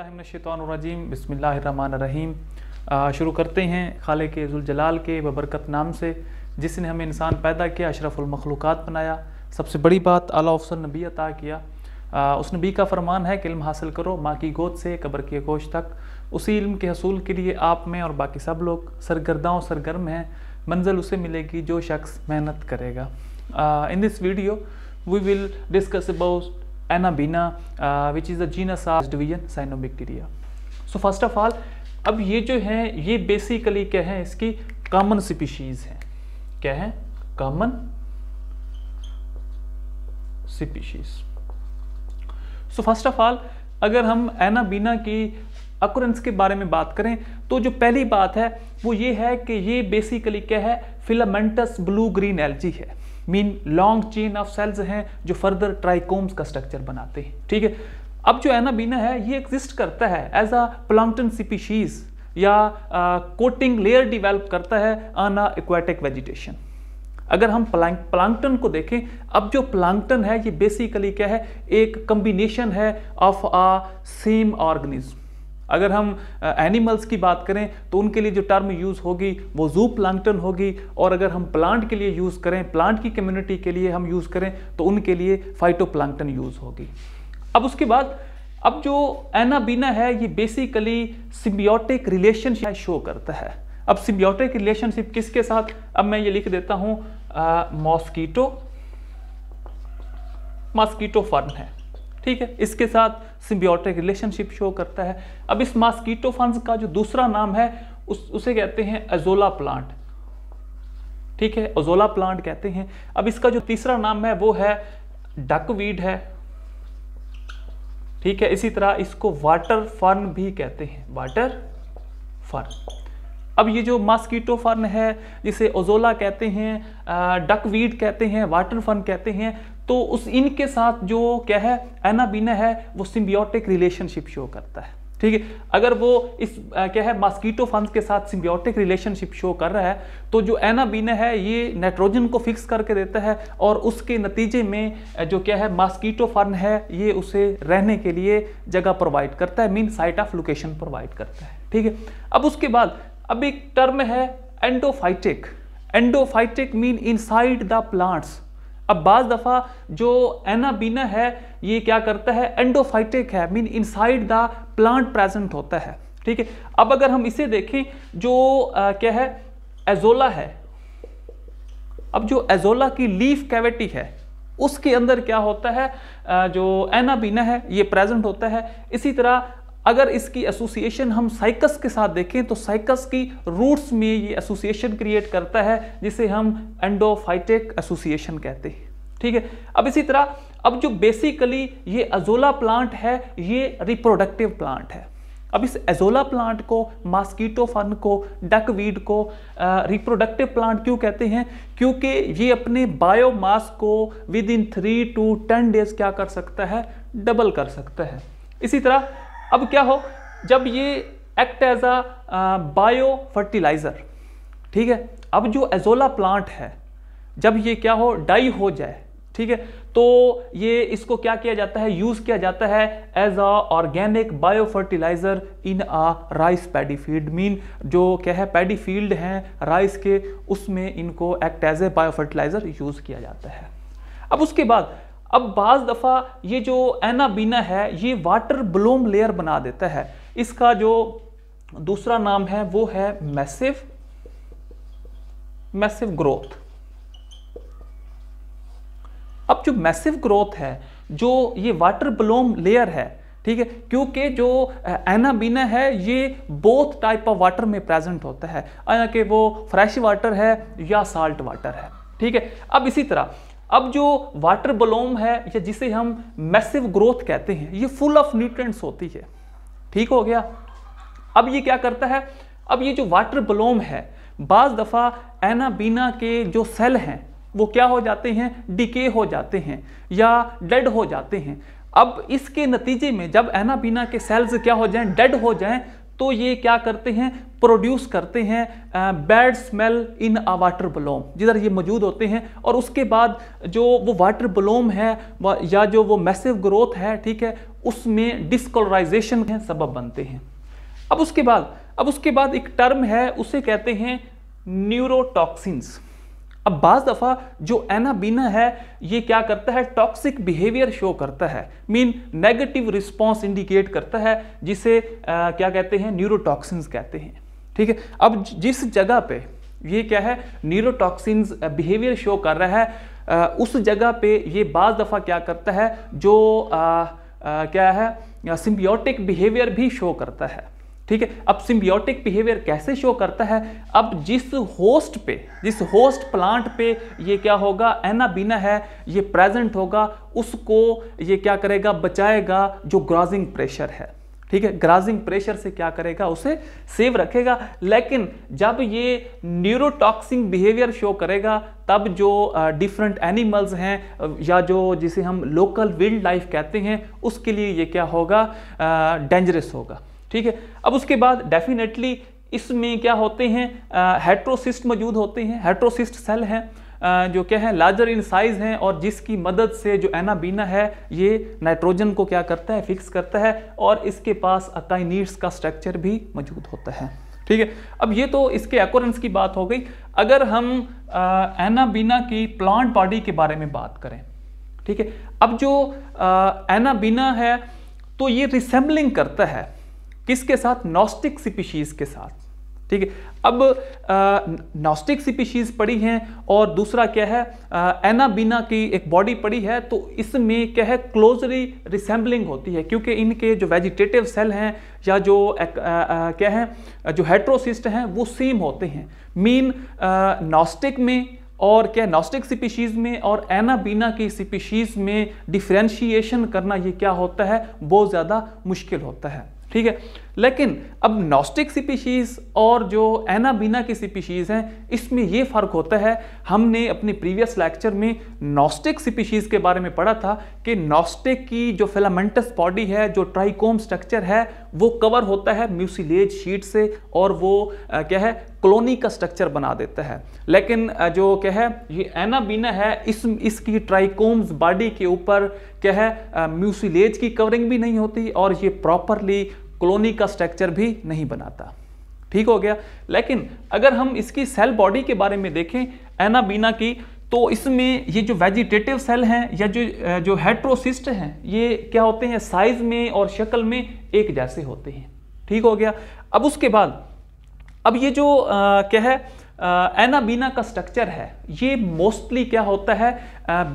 अज़ीम बसमीम शुरू करते हैं खाले के जुलजलाल के बबरकत नाम से जिसने हमें इंसान पैदा किया अशरफुलमखलूक़ात बनाया सबसे बड़ी बात अला अफसर नबी अता किया आ, उस नबी का फरमान है कि इल्म हासिल करो माँ की गोद से कब्र के गोश तक उसी इल्म के हसूल के लिए आप में और बाकी सब लोग सरगर्दाओं सरगर्म हैं मंजिल उसे मिलेगी जो शख्स मेहनत करेगा in this video we will discuss about Anabaena which is the genus of division cyanobacteria so first of all अब ये जो है ये बेसिकली क्या है इसकी कॉमन स्पीशीज़ है क्या है common species so first of all अगर हम एनाबीना की अकुरेंस के बारे में बात करें तो जो पहली बात है वो ये है कि ये बेसिकली क्या है फिलामेंटस ब्लू ग्रीन एल्जी है mean long chain of cells हैं जो फर्दर ट्राइकोम्स का स्ट्रक्चर बनाते हैं ठीक है अब जो एनाबीना है ये एग्जिस्ट करता है एज अ प्लांटन स्पीशीज या कोटिंग लेयर डिवेल्प करता है ऑन अ एक्वाटिक वेजिटेशन अगर हम प्लांटन को देखें अब जो प्लांटन है ये बेसिकली क्या है एक कम्बिनेशन है ऑफ अ सेम ऑर्गेनिज्म अगर हम एनिमल्स की बात करें तो उनके लिए जो टर्म यूज़ होगी वो जू प्लांटन होगी और अगर हम प्लांट के लिए यूज़ करें प्लांट की कम्युनिटी के लिए हम यूज़ करें तो उनके लिए फाइटोप्लांटन यूज़ होगी अब उसके बाद अब जो एनाबीना है ये बेसिकली सिम्बियोटिक रिलेशनशिप शो करता है अब सिम्बियोटिक रिलेशनशिप किसके साथ अब मैं ये लिख देता हूँ मॉस्कीटो मॉस्कीटो फर्म है ठीक है इसके साथ सिम्बियोटिक रिलेशनशिप शो करता है अब इस मास्कीटो फंस का जो दूसरा नाम है उस उसे कहते हैं एजोला प्लांट ठीक है अजोला प्लांट कहते हैं अब इसका जो तीसरा नाम है वो है डकवीड है ठीक है इसी तरह इसको वाटर फर्न भी कहते हैं वाटर फर्न अब ये जो मास्कीटो फर्न है जिसे ओजोला कहते हैं डकवीड कहते हैं वाटर फर्न कहते हैं तो उस इनके साथ जो क्या है एनाबीना है वो सिम्बियोटिक रिलेशनशिप शो करता है ठीक है अगर वो इस आ, क्या है मॉस्किटो फंस के साथ सिम्बियोटिक रिलेशनशिप शो कर रहा है तो जो एनाबीना है ये नाइट्रोजन को फिक्स करके देता है और उसके नतीजे में जो क्या है मॉस्किटो फन है ये उसे रहने के लिए जगह प्रोवाइड करता है mean site of location provide करता है ठीक है अब उसके बाद अब एक टर्म है endophytic endophytic mean inside the plants अब बाज दफ़ा जो एनाबीना है ये क्या करता है एंडोफाइटिक है mean inside the plant present होता है ठीक है अब अगर हम इसे देखें जो आ, क्या है एजोला है अब जो एजोला की लीफ कैविटी है उसके अंदर क्या होता है आ, जो एनाबीना है ये प्रेजेंट होता है इसी तरह अगर इसकी एसोसिएशन हम साइकस के साथ देखें तो साइकस की रूट्स में ये एसोसिएशन क्रिएट करता है जिसे हम एंडोफाइटेक एसोसिएशन कहते हैं ठीक है अब इसी तरह अब जो बेसिकली ये अजोला प्लांट है ये रिप्रोडक्टिव प्लांट है अब इस एजोला प्लांट को मास्कीटो फन को डकवीड को रिप्रोडक्टिव प्लांट क्यों कहते हैं क्योंकि ये अपने बायोमास को within three to ten days क्या कर सकता है डबल कर सकता है इसी तरह अब क्या हो जब ये act as a bio fertiliser ठीक है अब जो एजोला प्लांट है जब ये क्या हो डाई हो जाए ठीक है तो ये इसको क्या किया जाता है यूज़ किया जाता है as a organic bio fertiliser in a rice paddy field mean जो क्या है पैडी फील्ड हैं राइस के उसमें इनको act as a bio fertiliser use किया जाता है अब उसके बाद अब बाज़ दफ़ा ये जो एना बीना है ये वाटर ब्लोम लेयर बना देता है इसका जो दूसरा नाम है वो है मैसिव मैसिव ग्रोथ अब जो मैसिव ग्रोथ है जो ये वाटर ब्लोम लेयर है ठीक है क्योंकि जो एनाबीना है ये बोथ टाइप ऑफ वाटर में प्रेजेंट होता है यानी कि वो फ्रेश वाटर है या साल्ट वाटर है ठीक है अब इसी तरह अब जो वाटर बलोम है या जिसे हम मैसिव ग्रोथ कहते हैं ये फुल ऑफ न्यूट्रेंट्स होती है ठीक हो गया अब ये क्या करता है अब ये जो वाटर बलोम है बाज़ दफ़ा एनाबीना के जो सेल हैं वो क्या हो जाते हैं डिके हो जाते हैं या डेड हो जाते हैं अब इसके नतीजे में जब एनाबीना के सेल्स क्या हो जाएं डेड हो जाएं तो ये क्या करते हैं प्रोड्यूस करते हैं bad smell in a water bloom जिधर ये मौजूद होते हैं और उसके बाद जो वो वाटर बलोम है या जो वो मैसिव ग्रोथ है ठीक है उसमें डिसकोलराइजेशन के सबब बनते हैं अब उसके बाद अब उसके बाद एक टर्म है उसे कहते हैं न्यूरोटॉक्सिन्स अब बाज़ दफ़ा जो एनाबीना है ये क्या करता है टॉक्सिक बिहेवियर शो करता है मीन नेगेटिव रिस्पॉन्स इंडिकेट करता है जिसे आ, क्या कहते हैं न्यूरोटॉक्सिन्स कहते हैं ठीक है अब जिस जगह पे ये क्या है न्यूरोटॉक्सिन्स बिहेवियर शो कर रहा है आ, उस जगह पे ये बाज़ दफ़ा क्या करता है जो आ, आ, क्या है सिम्बियोटिक बिहेवियर भी शो करता है ठीक है अब सिम्बियोटिक बिहेवियर कैसे शो करता है अब जिस होस्ट पे जिस होस्ट प्लांट पे ये क्या होगा एना बीना है ये प्रेजेंट होगा उसको ये क्या करेगा बचाएगा जो ग्राजिंग प्रेशर है ठीक है ग्राजिंग प्रेशर से क्या करेगा उसे सेव रखेगा लेकिन जब ये न्यूरोटॉक्सिंग बिहेवियर शो करेगा तब जो डिफरेंट एनिमल्स हैं या जो जिसे हम लोकल विल्ड लाइफ कहते हैं उसके लिए ये क्या होगा डेंजरस होगा ठीक है अब उसके बाद डेफिनेटली इसमें क्या होते हैं हेट्रोसिस्ट मौजूद होते हैं हेट्रोसिस्ट सेल हैं जो क्या है लार्जर इन साइज हैं और जिसकी मदद से जो एनाबीना है ये नाइट्रोजन को क्या करता है फिक्स करता है और इसके पास अकाइनीट्स का स्ट्रक्चर भी मौजूद होता है ठीक है अब ये तो इसके एकोरेंस की बात हो गई अगर हम एनाबीना की प्लांट बॉडी के बारे में बात करें ठीक है अब जो एनाबीना है तो ये रिसेम्बलिंग करता है किसके साथ नॉस्टिक स्पीशीज़ के साथ ठीक है अब नॉस्टिक स्पीशीज़ पड़ी हैं और दूसरा क्या है एनाबीना की एक बॉडी पड़ी है तो इसमें क्या है क्लोजली रिसेंबलिंग होती है क्योंकि इनके जो वेजिटेटिव सेल हैं या जो आ, आ, क्या है जो हेट्रोसिस्ट हैं वो सेम होते हैं मीन नॉस्टिक में और क्या नॉस्टिक स्पीशीज़ में और एनाबीना की स्पीशीज़ में डिफ्रेंशिएशन करना ये क्या होता है बहुत ज़्यादा मुश्किल होता है ठीक है लेकिन अब नॉस्टिक स्पीशीज़ और जो एनाबीना की स्पीशीज़ हैं इसमें ये फ़र्क होता है हमने अपने प्रीवियस लेक्चर में नॉस्टिक स्पीशीज़ के बारे में पढ़ा था कि नॉस्टिक की जो फिलामेंटस बॉडी है जो ट्राइकोम स्ट्रक्चर है वो कवर होता है म्यूसिलेज शीट से और वो आ, क्या है क्लोनी का स्ट्रक्चर बना देता है लेकिन जो क्या है ये एनाबीना है इस इसकी ट्राइकोम्स बॉडी के ऊपर क्या है म्यूसिलेज की कवरिंग भी नहीं होती और ये प्रॉपरली कॉलोनी का स्ट्रक्चर भी नहीं बनाता ठीक हो गया लेकिन अगर हम इसकी सेल बॉडी के बारे में देखें एनाबीना की तो इसमें ये जो वेजिटेटिव सेल हैं या जो जो हेट्रोसिस्ट हैं ये क्या होते हैं साइज में और शक्ल में एक जैसे होते हैं ठीक हो गया अब उसके बाद अब ये जो आ, क्या है एनाबीना का स्ट्रक्चर है ये मोस्टली क्या होता है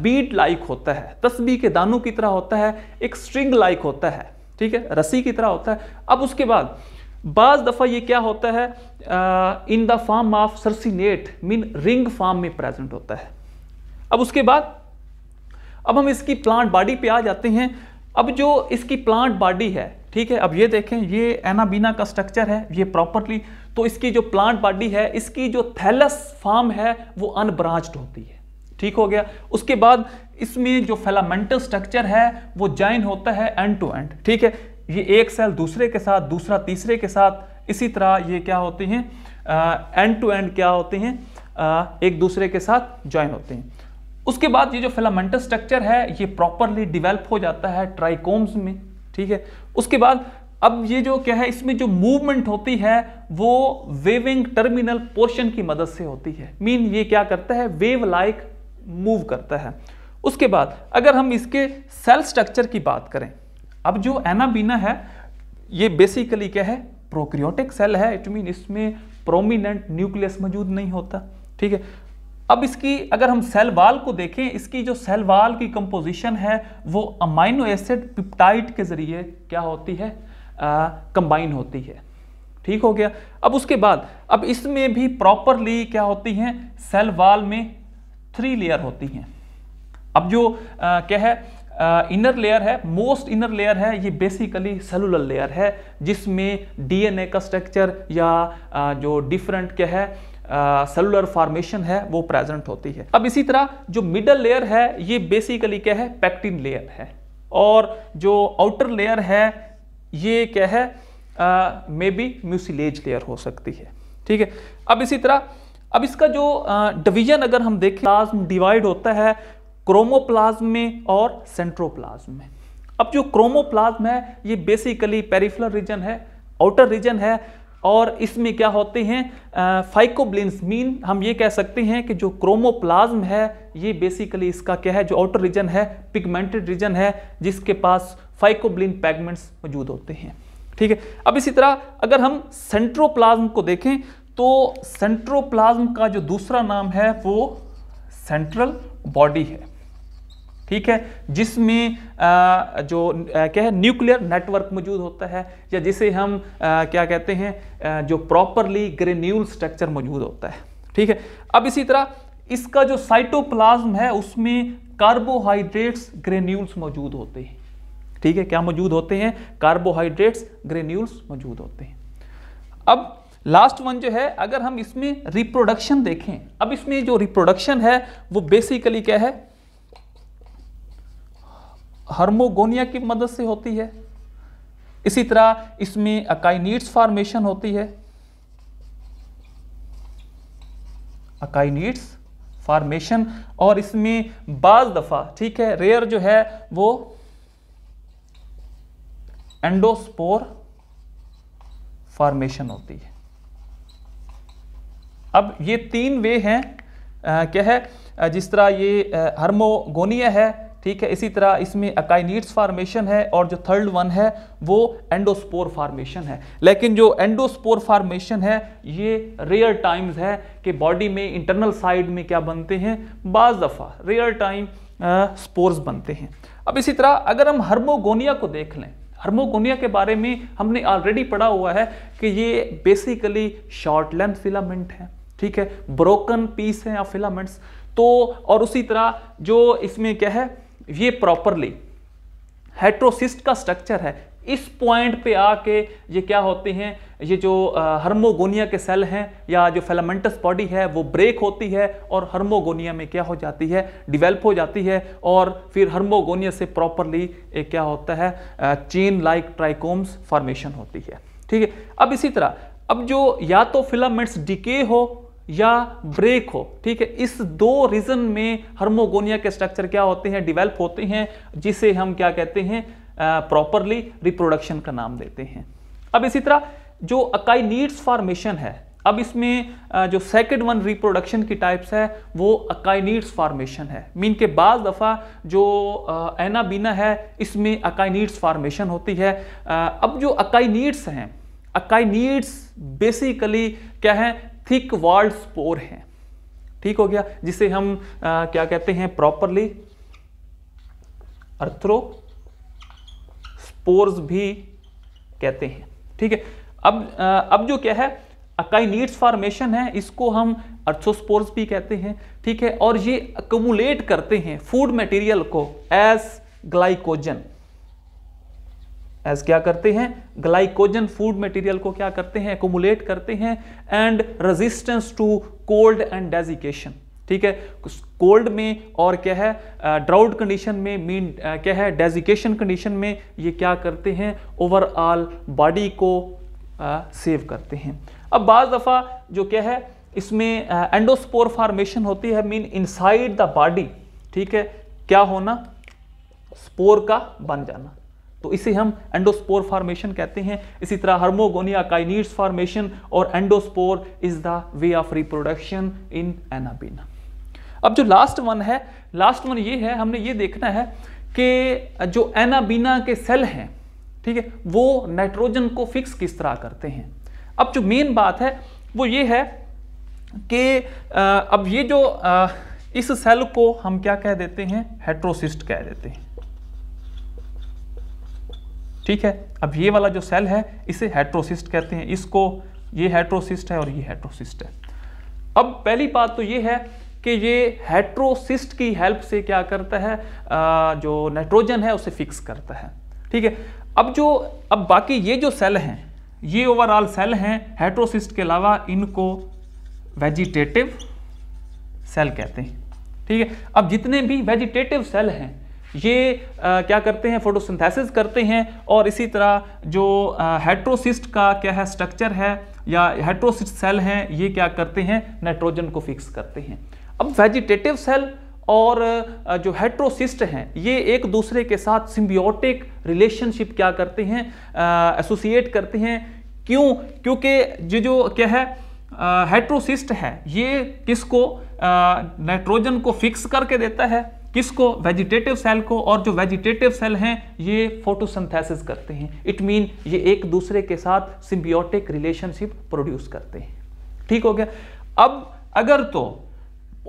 बीड लाइक होता है तस्बी के दानों की तरह होता है एक स्ट्रिंग लाइक होता है ठीक है रस्सी की तरह होता है अब उसके बाद बाज दफ़ा ये क्या होता है in the form of circinate mean ring form में प्रेजेंट होता है अब उसके बाद अब हम इसकी प्लांट बॉडी पे आ जाते हैं अब जो इसकी प्लांट बॉडी है ठीक है अब ये देखें ये एनाबीना का स्ट्रक्चर है ये प्रॉपरली तो इसकी जो प्लांट बॉडी है इसकी जो थैलस फॉर्म है वो अनब्रांच्ड होती है ठीक हो गया उसके बाद इसमें जो फेलामेंटल स्ट्रक्चर है वो ज्वाइन होता है एंड टू एंड ठीक है ये एक सेल दूसरे के साथ दूसरा तीसरे के साथ इसी तरह ये क्या होते हैं एंड टू एंड क्या होते हैं एक दूसरे के साथ ज्वाइन होते हैं उसके बाद ये जो फिलामेंटल स्ट्रक्चर है ये प्रॉपरली डिवेलप हो जाता है ट्राइकोम्स में ठीक है उसके बाद अब ये जो क्या है इसमें जो मूवमेंट होती है वो वेविंग टर्मिनल पोर्शन की मदद से होती है मीन ये क्या करता है वेव लाइक मूव करता है उसके बाद अगर हम इसके सेल स्ट्रक्चर की बात करें अब जो एनाबीना है ये बेसिकली क्या है प्रोक्रियोटिक सेल है इट मीन इसमें प्रोमिनेंट न्यूक्लियस मौजूद नहीं होता ठीक है अब इसकी अगर हम सेल वाल को देखें इसकी जो सेल वाल की कंपोजिशन है वो अमाइनो एसिड पिप्टाइट के ज़रिए क्या होती है कंबाइन होती है ठीक हो गया अब उसके बाद अब इसमें भी प्रॉपरली क्या होती हैं सेल वाल में थ्री लेयर होती हैं अब जो आ, क्या है इनर लेयर है मोस्ट इनर लेयर है ये बेसिकली सेलुलर लेयर है जिसमें डीएनए का स्ट्रक्चर या आ, जो डिफरेंट क्या है सेलुलर फॉर्मेशन है वो प्रेजेंट होती है अब इसी तरह जो मिडल लेयर है ये बेसिकली क्या है पैक्टिन लेयर है और जो आउटर लेयर है ये क्या है मे बी म्यूसिलेज लेयर हो सकती है ठीक है अब इसी तरह अब इसका जो डिवीजन अगर हम देखें प्लाज्म डिवाइड होता है क्रोमोप्लाज्म में और सेंट्रोप्लाज्म में अब जो क्रोमोप्लाज्म है ये बेसिकली पेरिफेरल रीजन है आउटर रीजन है और इसमें क्या होते हैं फाइकोब्लिन्स मीन हम ये कह सकते हैं कि जो क्रोमोप्लाज्म है ये बेसिकली इसका क्या है जो आउटर रीजन है पिगमेंटेड रीजन है जिसके पास फाइकोब्लिन पैगमेंट्स मौजूद होते हैं ठीक है अब इसी तरह अगर हम सेंट्रोप्लाज्म को देखें तो सेंट्रोप्लाज्म का जो दूसरा नाम है वो सेंट्रल बॉडी है ठीक है जिसमें जो क्या है न्यूक्लियर नेटवर्क मौजूद होता है या जिसे हम क्या कहते हैं जो प्रॉपरली ग्रेन्यूल स्ट्रक्चर मौजूद होता है ठीक है अब इसी तरह इसका जो साइटोप्लाज्म है उसमें कार्बोहाइड्रेट्स ग्रेन्यूल्स मौजूद होते हैं ठीक है क्या मौजूद होते हैं कार्बोहाइड्रेट्स ग्रेन्यूल्स मौजूद होते हैं अब लास्ट वन जो है अगर हम इसमें रिप्रोडक्शन देखें अब इसमें जो रिप्रोडक्शन है वो बेसिकली क्या है हर्मोगोनिया की मदद से होती है इसी तरह इसमें अकाइनीट्स फॉर्मेशन होती है अकाइनीट्स फॉर्मेशन और इसमें बाज दफ़ा ठीक है रेयर जो है वो एंडोस्पोर फॉर्मेशन होती है अब ये तीन वे हैं क्या है जिस तरह ये हर्मोगोनिया है ठीक है इसी तरह इसमें अकाइनीट्स फार्मेशन है और जो थर्ड वन है वो एंडोस्पोर फार्मेशन है लेकिन जो एंडोस्पोर फार्मेशन है ये रेयर टाइम्स है कि बॉडी में इंटरनल साइड में क्या बनते हैं बाज़ दफ़ा रेयर टाइम स्पोर्स बनते हैं अब इसी तरह अगर हम हर्मोगोनिया को देख लें हर्मोगोनिया के बारे में हमने ऑलरेडी पढ़ा हुआ है कि ये बेसिकली शॉर्ट लेंथ फिलामेंट है ठीक है ब्रोकन पीस है या फिलामेंट्स तो और उसी तरह जो इसमें क्या है ये प्रॉपरली हेट्रोसिस्ट का स्ट्रक्चर है इस पॉइंट पे आके ये क्या होते हैं ये जो हर्मोगोनिया के सेल हैं या जो फेलामेंटस बॉडी है वो ब्रेक होती है और हर्मोगोनिया में क्या हो जाती है डिवेल्प हो जाती है और फिर हर्मोगोनिया से प्रॉपरली एक क्या होता है चेन लाइक ट्राइकोम्स फॉर्मेशन होती है ठीक है अब इसी तरह अब जो या तो फिलामेंट्स डिके हो या ब्रेक हो ठीक है इस दो रीजन में हर्मोगोनिया के स्ट्रक्चर क्या होते हैं डिवेल्प होते हैं जिसे हम क्या कहते हैं प्रॉपरली रिप्रोडक्शन का नाम देते हैं अब इसी तरह जो अकाई नीड्स फॉर्मेशन है अब इसमें जो सेकेंड वन रिप्रोडक्शन की टाइप्स है वो अकाइनीड्स फार्मेशन है मीन के बाद दफ़ा जो एनाबीना है इसमें अकाइनीड्स फार्मेशन होती है अब जो अकाइनीड्स हैं अकाइनीड्स बेसिकली क्या है थिक वॉल्ड स्पोर हैं ठीक हो गया जिसे हम आ, क्या कहते हैं प्रॉपरली अर्थ्रो स्पोर्स भी कहते हैं ठीक है अब अब जो क्या है अकाइनीड्स फॉर्मेशन है इसको हम अर्थोस्पोर्स भी कहते हैं ठीक है और ये अकोमुलेट करते हैं फूड मटेरियल को एस ग्लाइकोजन एज क्या करते हैं ग्लाइकोजन फूड मटेरियल को क्या करते हैं एकोमुलेट करते हैं and resistance to cold and desiccation ठीक है कोल्ड में और क्या है ड्राउट uh, कंडीशन में मीन uh, क्या है डेजिकेशन कंडीशन में ये क्या करते हैं ओवरऑल बॉडी को सेव uh, करते हैं अब बाज़ दफ़ा जो क्या है इसमें एंडोस्पोर फार्मेशन होती है मीन इनसाइड द बॉडी ठीक है क्या होना स्पोर का बन जाना तो इसे हम एंडोस्पोर फार्मेशन कहते हैं इसी तरह हर्मोगोनिया काइनीड्स फार्मेशन और endospore is the way of reproduction in Anabaena अब जो लास्ट वन है लास्ट वन ये है हमने ये देखना है कि जो एनाबीना के सेल हैं ठीक है वो नाइट्रोजन को फिक्स किस तरह करते हैं अब जो मेन बात है वो ये है कि अब ये जो इस सेल को हम क्या कह देते हैं हेट्रोसिस्ट कह देते हैं ठीक है अब ये वाला जो सेल है इसे हेट्रोसिस्ट कहते हैं इसको ये हेट्रोसिस्ट है और ये हेट्रोसिस्ट है अब पहली बात तो ये है कि ये हेट्रोसिस्ट की हेल्प से क्या करता है आ, जो नाइट्रोजन है उसे फिक्स करता है ठीक है अब जो अब बाकी ये जो सेल हैं ये ओवरऑल सेल हैं हेट्रोसिस्ट के अलावा इनको वेजिटेटिव सेल कहते हैं ठीक है अब जितने भी वेजिटेटिव सेल हैं ये आ, क्या करते हैं फोटोसिंथेसिस करते हैं और इसी तरह जो हेट्रोसिस्ट का क्या है स्ट्रक्चर है या हेट्रोसिस्ट सेल हैं ये क्या करते हैं नाइट्रोजन को फिक्स करते हैं अब वेजिटेटिव सेल और जो हेट्रोसिस्ट हैं ये एक दूसरे के साथ सिम्बियोटिक रिलेशनशिप क्या करते हैं एसोसिएट करते हैं क्यों क्योंकि जो जो क्या है हेट्रोसिस्ट है ये किसको नाइट्रोजन को फिक्स करके देता है किसको वेजिटेटिव सेल को और जो वेजिटेटिव सेल हैं ये फोटोसिंथेसिस करते हैं इट मीन ये एक दूसरे के साथ सिम्बियोटिक रिलेशनशिप प्रोड्यूस करते हैं ठीक हो गया अब अगर तो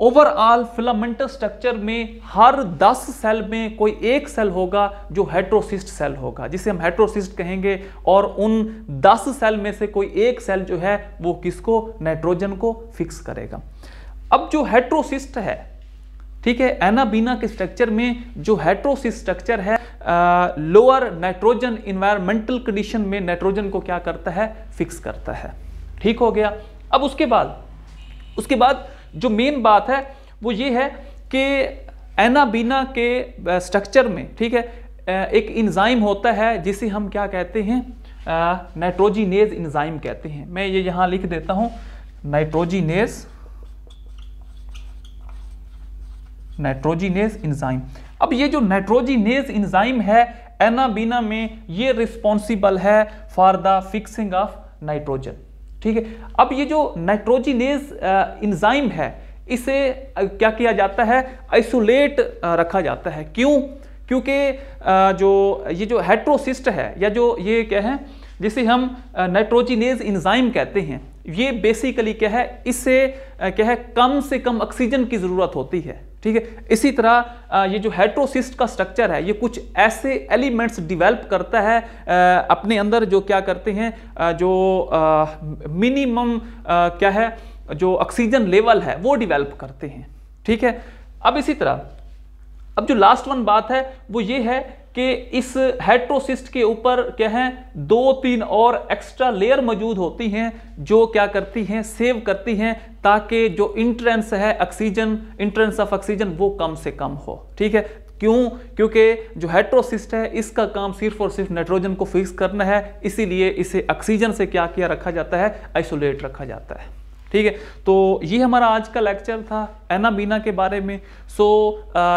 ओवरऑल फिलामेंटस स्ट्रक्चर में हर 10 सेल में कोई एक सेल होगा जो हेट्रोसिस्ट सेल होगा जिसे हम हेट्रोसिस्ट कहेंगे और उन 10 सेल में से कोई एक सेल जो है वो किसको नाइट्रोजन को फिक्स करेगा अब जो हेट्रोसिस्ट है ठीक है एनाबीना के स्ट्रक्चर में जो हेट्रोसिस स्ट्रक्चर है लोअर नाइट्रोजन इन्वायरमेंटल कंडीशन में नाइट्रोजन को क्या करता है फिक्स करता है ठीक हो गया अब उसके बाद उसके बाद जो मेन बात है वो ये है कि एनाबीना के स्ट्रक्चर में ठीक है एक इंजाइम होता है जिसे हम क्या कहते हैं नाइट्रोजीनेज इंजाइम कहते हैं मैं ये यहाँ लिख देता हूँ नाइट्रोजीनेज नाइट्रोजीनेस इंजाइम अब ये जो नाइट्रोजीनेस इंजाइम है एनाबीना में ये रिस्पॉन्सिबल है for the fixing of nitrogen ठीक है अब ये जो नाइट्रोजीनेस इंजाइम है इसे क्या किया जाता है आइसोलेट रखा जाता है क्यों क्योंकि जो ये जो हेट्रोसिस्ट है या जो ये क्या है जिसे हम नाइट्रोजीनेस इंजाइम कहते हैं ये बेसिकली क्या है इससे क्या है कम से कम ऑक्सीजन की ज़रूरत होती है ठीक है इसी तरह ये जो हेट्रोसिस्ट का स्ट्रक्चर है ये कुछ ऐसे एलिमेंट्स डिवेल्प करता है अपने अंदर जो क्या करते हैं जो मिनिमम क्या है जो ऑक्सीजन लेवल है वो डिवेल्प करते हैं ठीक है अब इसी तरह अब जो लास्ट वन बात है वो ये है कि इस हेट्रोसिस्ट के ऊपर क्या है दो तीन और एक्स्ट्रा लेयर मौजूद होती हैं जो क्या करती हैं सेव करती हैं ताकि जो इंट्रेंस है ऑक्सीजन इंट्रेंस ऑफ ऑक्सीजन वो कम से कम हो ठीक है क्यों क्योंकि जो हेट्रोसिस्ट है इसका काम सिर्फ और सिर्फ नाइट्रोजन को फिक्स करना है इसीलिए इसे ऑक्सीजन से क्या किया रखा जाता है आइसोलेट रखा जाता है ठीक है तो ये हमारा आज का लेक्चर था एनाबीना के बारे में सो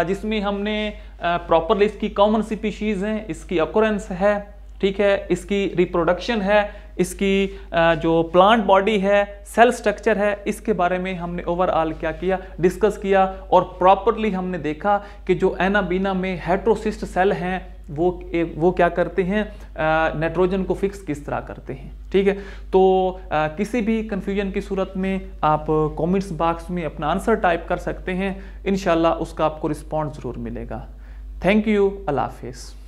जिसमें हमने प्रॉपरली इसकी कॉमन स्पीशीज़ हैं इसकी अकोरेंस है ठीक है इसकी रिप्रोडक्शन है इसकी जो प्लांट बॉडी है सेल स्ट्रक्चर है इसके बारे में हमने ओवरऑल क्या किया डिस्कस किया और प्रॉपरली हमने देखा कि जो एनाबीना में हेट्रोसिस्ट सेल हैं वो वो क्या करते हैं नाइट्रोजन को फिक्स किस तरह करते हैं ठीक है तो आ, किसी भी कन्फ्यूजन की सूरत में आप कमेंट्स बॉक्स में अपना आंसर टाइप कर सकते हैं इन उसका आपको रिस्पॉन्स ज़रूर मिलेगा थैंक यू अल्लाह हाफिज़